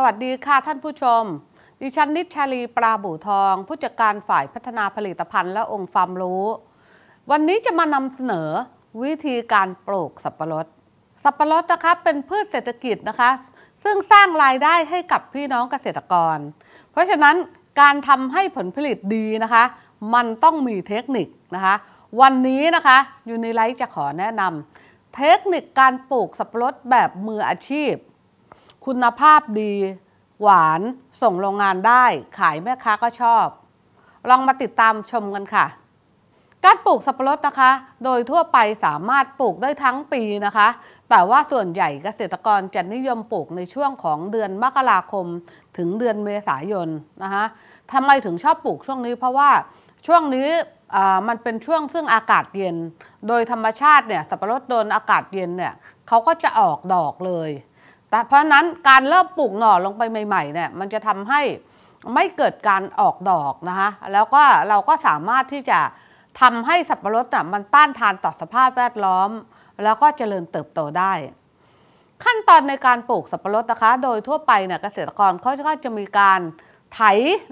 สวัสดีค่ะท่านผู้ชม ดิฉันนิชชาลีปราบู่ทอง ผู้จัดการฝ่ายพัฒนาผลิตภัณฑ์และองค์ความรู้ วันนี้จะมานำเสนอวิธีการปลูกสับปะรด สับปะรดนะคะเป็นพืชเศรษฐกิจนะคะ ซึ่งสร้างรายได้ให้กับพี่น้องเกษตรกร เพราะฉะนั้นการทำให้ผลผลิตดีนะคะ มันต้องมีเทคนิคนะคะ วันนี้นะคะยูนิไลท์จะขอแนะนำเทคนิคการปลูกสับปะรดแบบมืออาชีพคุณภาพดี หวานส่งโรงงานได้ ขายแม่ค้าก็ชอบ ลองมาติดตามชมกันค่ะ การปลูกสับปะรดนะคะ โดยทั่วไปสามารถปลูกได้ทั้งปีนะคะ แต่ว่าส่วนใหญ่เกษตรกรจะนิยมปลูกในช่วงของเดือนมกราคม ถึงเดือนเมษายนนะคะทำไมถึงชอบปลูกช่วงนี้เพราะว่าช่วงนี้มันเป็นช่วงซึ่งอากาศเย็น โดยธรรมชาติเนี่ยสับปะรดโดนอากาศเย็นเนี่ยเขาก็จะออกดอกเลยแต่เพราะนั้นการเริ่มปลูกหน่อลงไปใหม่ ๆเนี่ย มันจะทำให้ไม่เกิดการออกดอกนะคะ แล้วก็เราก็สามารถที่จะทำให้สับปะรดน่ะมันต้านทานต่อสภาพแวดล้อม แล้วก็เจริญเติบโตได้ ขั้นตอนในการปลูกสับปะรดนะคะ โดยทั่วไปเนี่ยเกษตรกรเขาก็จะมีการไถ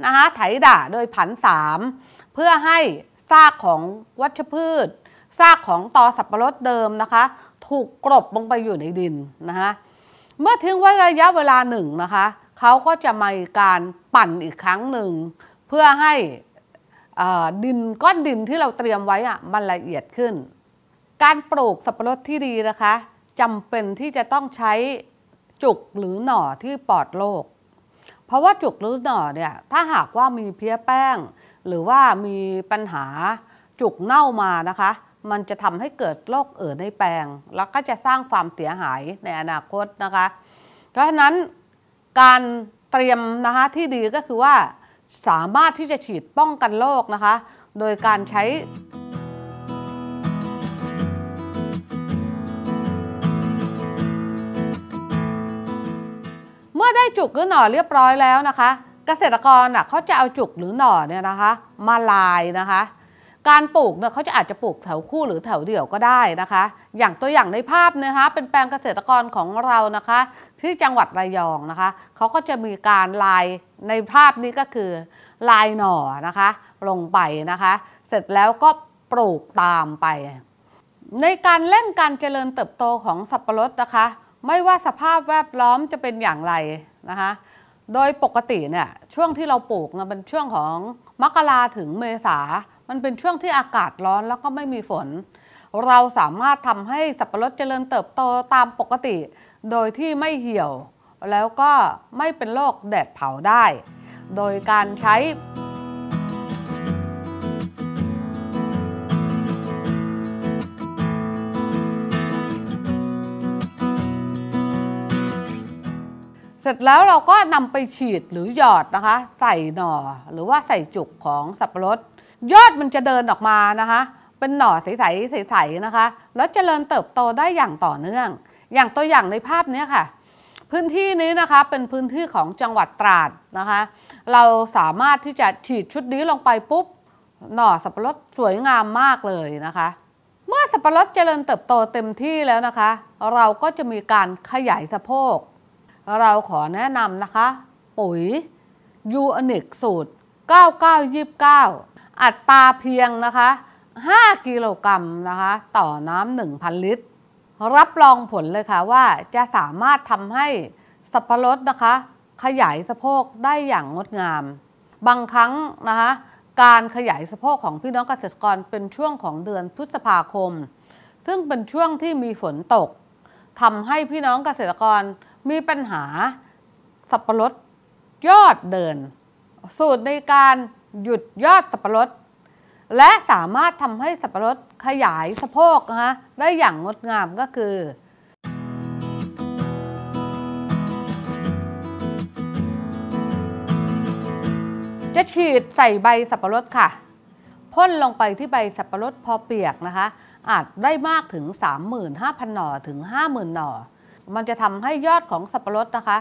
นะคะ ไถด่าโดยผันสามเพื่อให้ซากของวัชพืชซากของตอสับปะรดเดิมนะคะ ถูกกรบลงไปอยู่ในดินนะคะเมื่อทิ้งไว้ระยะเวลาหนึ่งนะคะเขาก็จะมีการปั่นอีกครั้งหนึ่ง เพื่อให้ดินก้อนดินที่เราเตรียมไว้อะมันละเอียดขึ้น การปลูกสับปะรดที่ดีนะคะจำเป็นที่จะต้องใช้จุกหรือหน่อที่ปลอดโรคเพราะว่าจุกหรือหน่อเนี่ย ถ้าหากว่ามีเพี้ยแป้งหรือว่ามีปัญหาจุกเน่ามานะคะมันจะทำให้เกิดโรคเอ่อในแปลง แล้วก็จะสร้างความเสียหายในอนาคตนะคะ เพราะฉะนั้นการเตรียมนะคะที่ดีก็คือว่าสามารถที่จะฉีดป้องกันโรคนะคะ โดยการใช้ เมื่อได้จุกหรือหน่อเรียบร้อยแล้วนะคะ เกษตรกรเขาจะเอาจุกหรือหน่อเนี่ยนะคะ มาลายนะคะการปลูกเนี่ยเขาจะอาจจะปลูกแถวคู่หรือแถวเดี่ยวก็ได้นะคะ อย่างตัวอย่างในภาพนะคะ เป็นแปลงเกษตรกรของเรานะคะ ที่จังหวัดระยองนะคะ เขาก็จะมีการลายในภาพนี้ก็คือลายหน่อนะคะ ลงไปนะคะ เสร็จแล้วก็ปลูกตามไป ในการเล่นการเจริญเติบโตของสับปะรดนะคะ ไม่ว่าสภาพแวดล้อมจะเป็นอย่างไรนะคะโดยปกติเนี่ย ช่วงที่เราปลูกนะเป็นช่วงของมกราถึงเมษามันเป็นช่วงที่อากาศร้อนแล้วก็ไม่มีฝน เราสามารถทำให้สับปะรดเจริญเติบโตตามปกติ โดยที่ไม่เหี่ยว แล้วก็ไม่เป็นโรคแดดเผาได้ โดยการใช้ เสร็จแล้วเราก็นำไปฉีดหรือหยอดนะคะ ใส่หน่อหรือว่าใส่จุกของสับปะรดยอดมันจะเดินออกมานะคะ เป็นหน่อใสๆใสๆนะคะ แล้วเจริญเติบโตได้อย่างต่อเนื่อง อย่างตัวอย่างในภาพนี้ค่ะ พื้นที่นี้นะคะ เป็นพื้นที่ของจังหวัดตราดนะคะ เราสามารถที่จะฉีดชุดนี้ลงไปปุ๊บ หน่อสับปะรดสวยงามมากเลยนะคะ เมื่อสับปะรดเจริญเติบโตเต็มที่แล้วนะคะ เราก็จะมีการขยายสะโพก เราขอแนะนำนะคะ ปุ๋ย ยูอนิกสูตร 9929อัตราเพียงนะคะ 5 กิโลกรัมนะคะต่อน้ำ 1,000 ลิตร รับรองผลเลยค่ะว่าจะสามารถทำให้ สับปะรดนะคะขยายสะโพกได้อย่างงดงาม บางครั้งนะคะการขยายสะโพกของพี่น้องเกษตรกรเป็นช่วงของเดือนพฤษภาคม ซึ่งเป็นช่วงที่มีฝนตก ทำให้พี่น้องเกษตรกรมีปัญหา สับปะรดยอดเดิน สูตรในการหยุดยอดสับปะรด และสามารถทำให้สับปะรดขยายสะโพกนะคะ ได้อย่างงดงามก็คือ จะฉีดใส่ใบสับปะรดค่ะพ่นลงไปที่ใบสับปะรดพอเปียกนะคะ อาจได้มากถึง 35,000หน่อถึง 50,000หน่อมันจะทำให้ยอดของสับปะรดนะคะ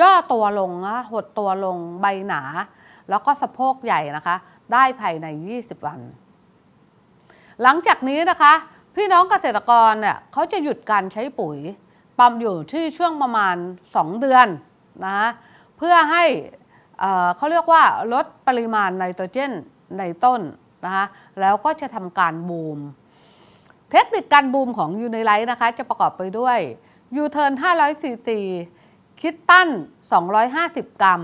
ย่อตัวลงนะหดตัวลงใบหนาแล้วก็สะโพกใหญ่นะคะ ได้ภายใน 20 วัน หลังจากนี้นะคะ พี่น้องเกษตรกรเนี่ยเขาจะหยุดการใช้ปุ๋ยปั๊มอยู่ที่ช่วงประมาณ 2 เดือนนะเพื่อให้เขาเรียกว่าลดปริมาณไนโตรเจนในต้นนะคะแล้วก็จะทำการบูม เทคนิคการบูมของยูไนไลท์นะคะ จะประกอบไปด้วยยูเทิร์น500ซีซีคิดตั้น 250 กรัม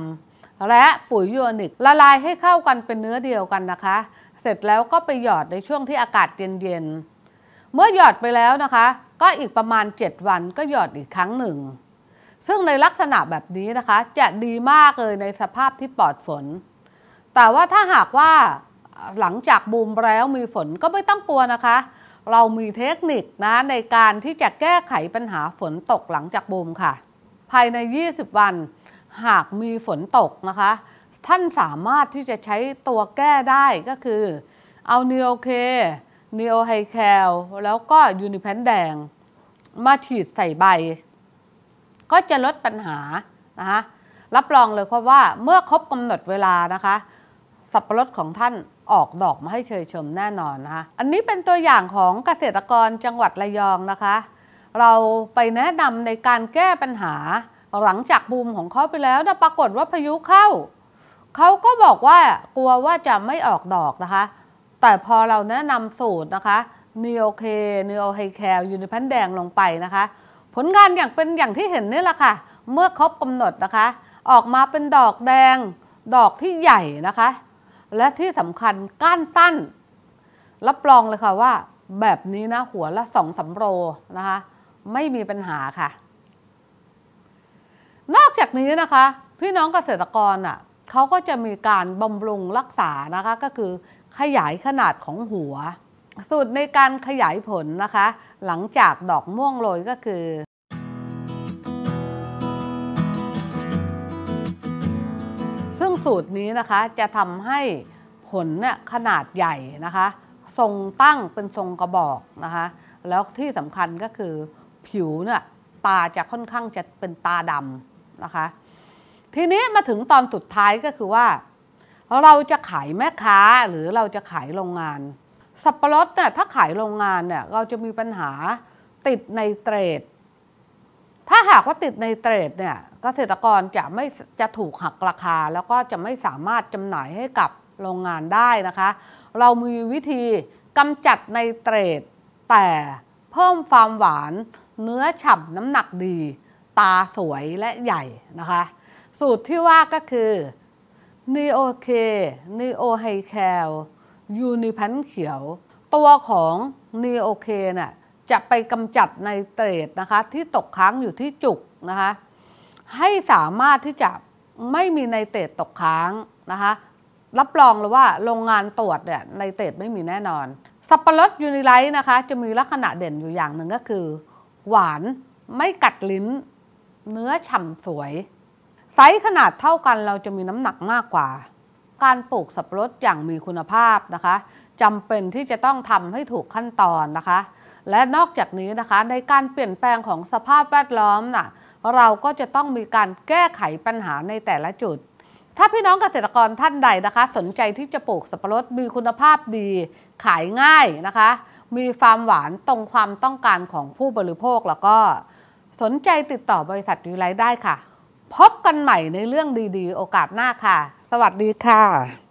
และปุ๋ยยูอนิกละลายให้เข้ากันเป็นเนื้อเดียวกันนะคะ เสร็จแล้วก็ไปหยอดในช่วงที่อากาศเย็นๆ เมื่อหยอดไปแล้วนะคะ ก็อีกประมาณ 7 วันก็หยอดอีกครั้งหนึ่ง ซึ่งในลักษณะแบบนี้นะคะ จะดีมากเลยในสภาพที่ปลอดฝน แต่ว่าถ้าหากว่าหลังจากบูมแล้วมีฝนก็ไม่ต้องกลัวนะคะ เรามีเทคนิคนะในการที่จะแก้ไขปัญหาฝนตกหลังจากบูมค่ะ ภายใน 20 วันหากมีฝนตกนะคะ ท่านสามารถที่จะใช้ตัวแก้ได้ก็คือ เอาเนโอเคเนโอไฮแคลแล้วก็ยูนิแพนแดง มาฉีดใส่ใบ ก็จะลดปัญหานะคะรับรองเลยเพราะว่าเมื่อครบกำหนดเวลานะคะ สับปะรดของท่านออกดอกมาให้เชยชมแน่นอนนะคะอันนี้เป็นตัวอย่างของเกษตรกรจังหวัดระยองนะคะ เราไปแนะนำในการแก้ปัญหาหลังจากบูมของเขาไปแล้วนะปรากฏว่าพายุเข้า เขาก็บอกว่ากลัวว่าจะไม่ออกดอกนะคะ แต่พอเราแนะนำสูตรนะคะเนโอเค เนโอไฮแคลยูนิพันแดงลงไปนะคะ ผลงานอย่างเป็นอย่างที่เห็นนี่แหละค่ะ เมื่อครบกำหนดนะคะ ออกมาเป็นดอกแดง ดอกที่ใหญ่นะคะ และที่สำคัญก้านตั้น รับรองเลยค่ะว่าแบบนี้นะหัวละสองสำโรนะคะ ไม่มีปัญหาค่ะจากนี้นะคะพี่น้องเกษตรกรอ่ะเขาก็จะมีการบำรุงรักษานะคะก็คือ ขยายขนาดของหัว สูตรในการขยายผลนะคะ หลังจากดอกม่วงโรยก็คือ ซึ่งสูตรนี้นะคะจะทำให้ผลเนี่ยขนาดใหญ่นะคะ ทรงตั้งเป็นทรงกระบอกนะคะแล้วที่สำคัญก็คือผิวเนี่ยตาจะค่อนข้างจะเป็นตาดำนะคะทีนี้มาถึงตอนสุดท้ายก็คือว่า เราจะขายแม่ค้าหรือเราจะขายโรงงาน สับปะรดเนี่ยถ้าขายโรงงานเนี่ยเราจะมีปัญหาติดในเตรด ถ้าหากว่าติดในเตรดเนี่ยเกษตรกรจะไม่จะถูกหักราคาแล้วก็จะไม่สามารถจำหน่ายให้กับโรงงานได้นะคะ เรามีวิธีกำจัดในเตรด แต่เพิ่มความหวานเนื้อฉ่ำน้ำหนักดีตาสวยและใหญ่นะคะสูตรที่ว่าก็คือนีโอเคนีโอไฮแคลยูนิพันเขียวตัวของนีโอเคน่ะจะไปกำจัดในเตรดนะคะที่ตกค้างอยู่ที่จุกนะคะให้สามารถที่จะไม่มีในเตรดตกค้างนะคะรับรองเลยว่าโรงงานตรวจเนี่ยในเตรดไม่มีแน่นอน สับปะรดยูนิไลท์นะคะจะมีลักษณะเด่นอยู่อย่างหนึ่งก็คือ หวานไม่กัดลิ้นเนื้อฉ่ำสวย ไซส์ขนาดเท่ากันเราจะมีน้ำหนักมากกว่า การปลูกสับปะรดอย่างมีคุณภาพนะคะจำเป็นที่จะต้องทำให้ถูกขั้นตอนนะคะ และนอกจากนี้นะคะ ในการเปลี่ยนแปลงของสภาพแวดล้อมนะ่ะเราก็จะต้องมีการแก้ไขปัญหาในแต่ละจุด ถ้าพี่น้องเกษตรกรท่านใดนะคะ สนใจที่จะปลูกสับปะรดมีคุณภาพดี ขายง่ายนะคะ มีความหวานตรงความต้องการของผู้บริโภคแล้วก็สนใจติดต่อบริษัทวิไลได้ค่ะ พบกันใหม่ในเรื่องดี ๆ โอกาสหน้าค่ะ สวัสดีค่ะ